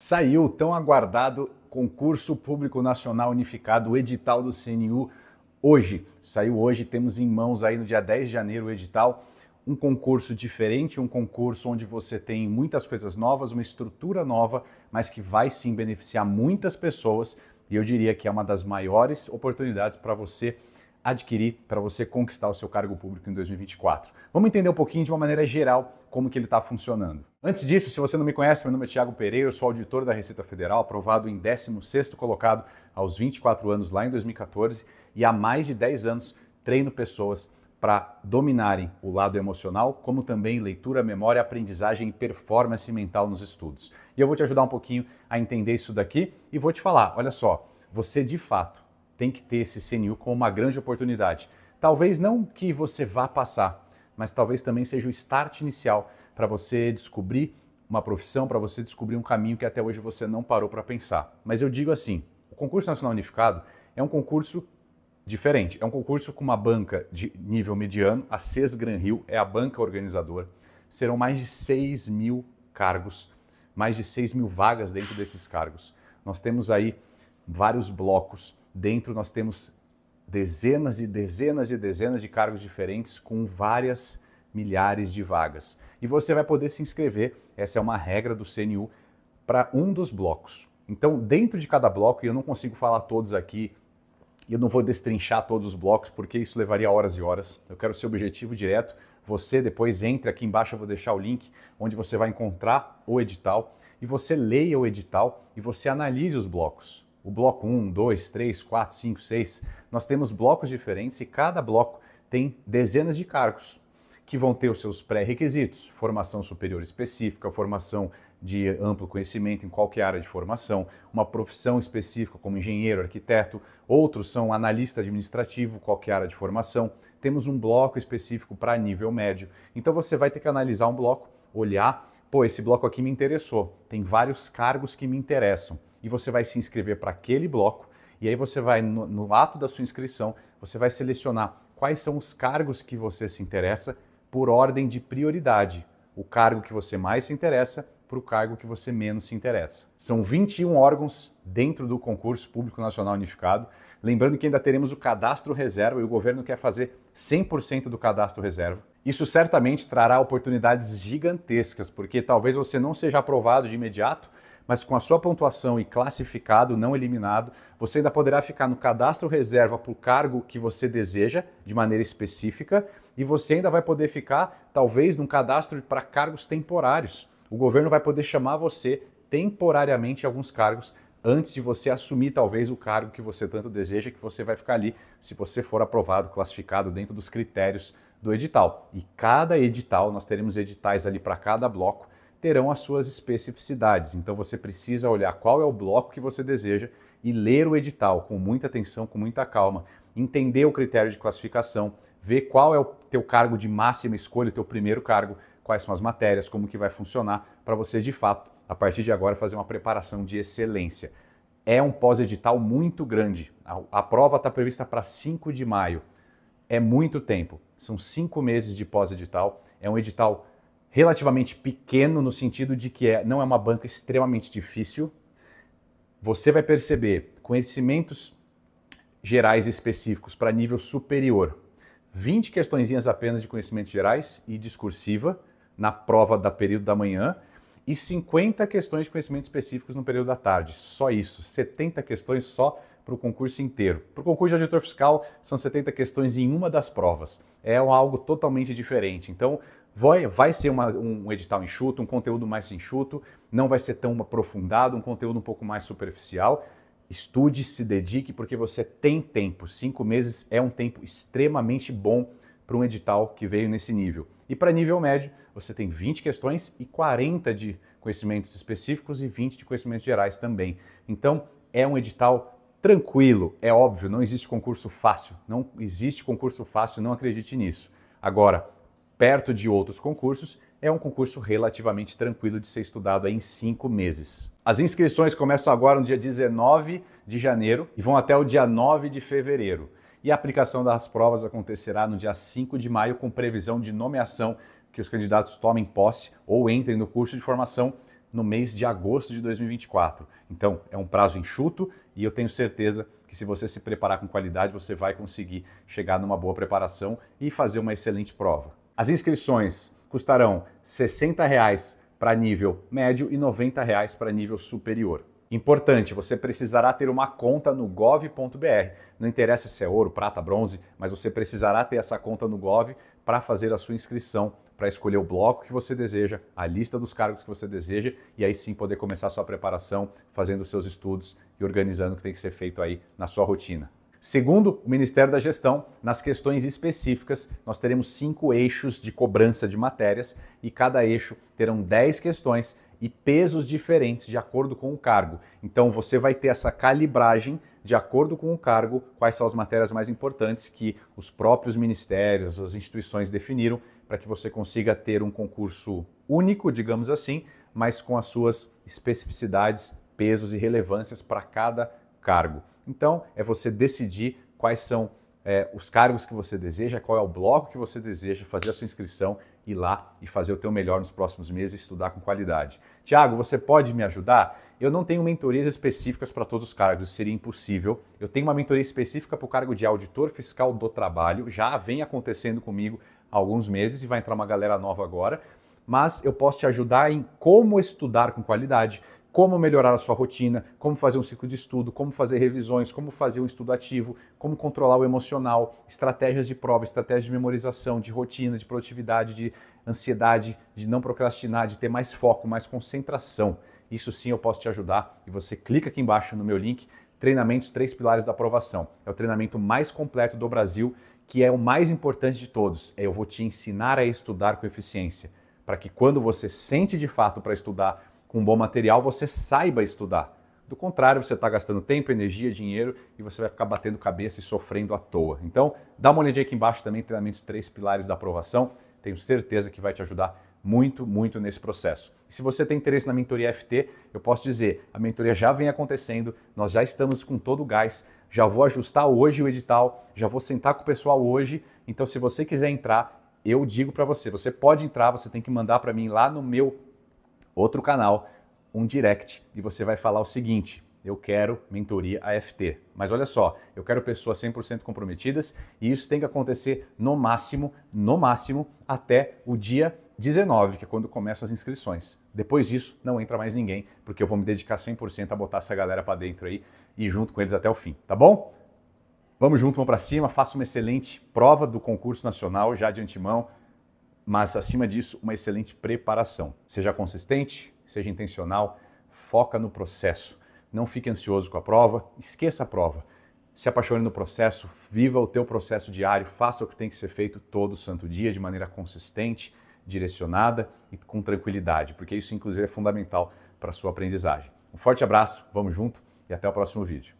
Saiu o tão aguardado concurso público nacional unificado, o edital do CNU hoje. Saiu hoje, temos em mãos aí no dia 10 de janeiro o edital, um concurso diferente, um concurso onde você tem muitas coisas novas, uma estrutura nova, mas que vai sim beneficiar muitas pessoas. E eu diria que é uma das maiores oportunidades para você adquirir para você conquistar o seu cargo público em 2024. Vamos entender um pouquinho de uma maneira geral como que ele está funcionando. Antes disso, se você não me conhece, meu nome é Tiago Pereira, eu sou auditor da Receita Federal, aprovado em 16º colocado aos 24 anos lá em 2014 e há mais de 10 anos treino pessoas para dominarem o lado emocional, como também leitura, memória, aprendizagem e performance mental nos estudos. E eu vou te ajudar um pouquinho a entender isso daqui e vou te falar, olha só, você de fato tem que ter esse CNU como uma grande oportunidade. Talvez não que você vá passar, mas talvez também seja o start inicial para você descobrir uma profissão, para você descobrir um caminho que até hoje você não parou para pensar. Mas eu digo assim, o concurso nacional unificado é um concurso diferente. É um concurso com uma banca de nível mediano, a CES Gran Rio é a banca organizadora. Serão mais de 6 mil cargos, mais de 6 mil vagas dentro desses cargos. Nós temos aí vários blocos Dentro nós temos dezenas e dezenas e dezenas de cargos diferentes com várias milhares de vagas. E você vai poder se inscrever, essa é uma regra do CNU, para um dos blocos. Então, dentro de cada bloco, e eu não consigo falar todos aqui, eu não vou destrinchar todos os blocos, porque isso levaria horas e horas. Eu quero ser objetivo direto. Você depois entra aqui embaixo, eu vou deixar o link onde você vai encontrar o edital e você leia o edital e você analise os blocos o bloco 1, 2, 3, 4, 5, 6. Nós temos blocos diferentes e cada bloco tem dezenas de cargos que vão ter os seus pré-requisitos: formação superior específica, formação de amplo conhecimento em qualquer área de formação, uma profissão específica como engenheiro, arquiteto, outros são analista administrativo, qualquer área de formação. Temos um bloco específico para nível médio. Então você vai ter que analisar um bloco, olhar, pô, esse bloco aqui me interessou, tem vários cargos que me interessam e você vai se inscrever para aquele bloco. E aí você vai, no, no ato da sua inscrição, você vai selecionar quais são os cargos que você se interessa por ordem de prioridade. O cargo que você mais se interessa para o cargo que você menos se interessa. São 21 órgãos dentro do concurso Público Nacional Unificado. Lembrando que ainda teremos o cadastro reserva e o governo quer fazer 100% do cadastro reserva. Isso certamente trará oportunidades gigantescas, porque talvez você não seja aprovado de imediato, mas com a sua pontuação e classificado, não eliminado, você ainda poderá ficar no cadastro reserva para o cargo que você deseja, de maneira específica, e você ainda vai poder ficar, talvez, num cadastro para cargos temporários. O governo vai poder chamar você temporariamente a alguns cargos antes de você assumir talvez o cargo que você tanto deseja, que você vai ficar ali se você for aprovado, classificado dentro dos critérios do edital. E cada edital, nós teremos editais ali para cada bloco, terão as suas especificidades. Então você precisa olhar qual é o bloco que você deseja e ler o edital com muita atenção, com muita calma, entender o critério de classificação, ver qual é o teu cargo de máxima escolha, o teu primeiro cargo, quais são as matérias, como que vai funcionar para você de fato, a partir de agora fazer uma preparação de excelência. É um pós-edital muito grande. A, a prova está prevista para 5 de maio. É muito tempo. São cinco meses de pós-edital. É um edital relativamente pequeno no sentido de que é, não é uma banca extremamente difícil. Você vai perceber conhecimentos gerais específicos para nível superior. 20 questõezinhas apenas de conhecimentos gerais e discursiva na prova da período da manhã e 50 questões de conhecimentos específicos no período da tarde. Só isso, 70 questões só para o concurso inteiro. Para o concurso de auditor fiscal, são 70 questões em uma das provas. É algo totalmente diferente. Então, Vai, vai, ser uma, um edital enxuto, um conteúdo mais enxuto, não vai ser tão aprofundado, um conteúdo um pouco mais superficial. Estude, se dedique, porque você tem tempo. Cinco meses é um tempo extremamente bom para um edital que veio nesse nível. E para nível médio, você tem 20 questões e 40 de conhecimentos específicos e 20 de conhecimentos gerais também. Então, é um edital tranquilo, é óbvio, não existe concurso fácil, não existe concurso fácil, não acredite nisso. Agora, perto de outros concursos, é um concurso relativamente tranquilo de ser estudado em cinco meses. As inscrições começam agora no dia 19 de janeiro e vão até o dia 9 de fevereiro. E a aplicação das provas acontecerá no dia 5 de maio, com previsão de nomeação que os candidatos tomem posse ou entrem no curso de formação no mês de agosto de 2024. Então, é um prazo enxuto e eu tenho certeza que se você se preparar com qualidade, você vai conseguir chegar numa boa preparação e fazer uma excelente prova. As inscrições custarão R$ 60,00 para nível médio e R$ 90,00 para nível superior. Importante, você precisará ter uma conta no gov.br. Não interessa se é ouro, prata, bronze, mas você precisará ter essa conta no gov para fazer a sua inscrição para escolher o bloco que você deseja, a lista dos cargos que você deseja e aí sim poder começar a sua preparação, fazendo os seus estudos e organizando o que tem que ser feito aí na sua rotina. Segundo o Ministério da Gestão, nas questões específicas, nós teremos cinco eixos de cobrança de matérias e cada eixo terão dez questões e pesos diferentes de acordo com o cargo. Então você vai ter essa calibragem de acordo com o cargo, quais são as matérias mais importantes que os próprios ministérios, as instituições definiram, para que você consiga ter um concurso único, digamos assim, mas com as suas especificidades, pesos e relevâncias para cada cargo. Então é você decidir quais são é, os cargos que você deseja, qual é o bloco que você deseja fazer a sua inscrição ir lá e fazer o teu melhor nos próximos meses, e estudar com qualidade. Tiago, você pode me ajudar? Eu não tenho mentorias específicas para todos os cargos, seria impossível. Eu tenho uma mentoria específica para o cargo de auditor fiscal do trabalho, já vem acontecendo comigo há alguns meses e vai entrar uma galera nova agora. Mas eu posso te ajudar em como estudar com qualidade, como melhorar a sua rotina, como fazer um ciclo de estudo, como fazer revisões, como fazer um estudo ativo, como controlar o emocional, estratégias de prova, estratégias de memorização, de rotina, de produtividade, de ansiedade, de não procrastinar, de ter mais foco, mais concentração. Isso sim eu posso te ajudar e você clica aqui embaixo no meu link Treinamentos Três Pilares da Aprovação. É o treinamento mais completo do Brasil, que é o mais importante de todos. É eu vou te ensinar a estudar com eficiência, para que quando você sente de fato para estudar com um bom material, você saiba estudar. Do contrário, você está gastando tempo, energia, dinheiro e você vai ficar batendo cabeça e sofrendo à toa. Então, dá uma olhadinha aqui embaixo também, treinamentos três pilares da aprovação. Tenho certeza que vai te ajudar muito, muito nesse processo. E se você tem interesse na mentoria FT, eu posso dizer, a mentoria já vem acontecendo, nós já estamos com todo o gás, já vou ajustar hoje o edital, já vou sentar com o pessoal hoje. Então, se você quiser entrar, eu digo para você, você pode entrar, você tem que mandar para mim lá no meu outro canal, um direct, e você vai falar o seguinte: eu quero mentoria AFT. Mas olha só, eu quero pessoas 100% comprometidas e isso tem que acontecer no máximo, no máximo, até o dia 19, que é quando começam as inscrições. Depois disso, não entra mais ninguém, porque eu vou me dedicar 100% a botar essa galera para dentro aí e junto com eles até o fim, tá bom? Vamos junto, vamos para cima, faça uma excelente prova do concurso nacional já de antemão mas acima disso, uma excelente preparação. Seja consistente, seja intencional, foca no processo. Não fique ansioso com a prova, esqueça a prova. Se apaixone no processo, viva o teu processo diário, faça o que tem que ser feito todo santo dia de maneira consistente, direcionada e com tranquilidade, porque isso inclusive é fundamental para a sua aprendizagem. Um forte abraço, vamos junto e até o próximo vídeo.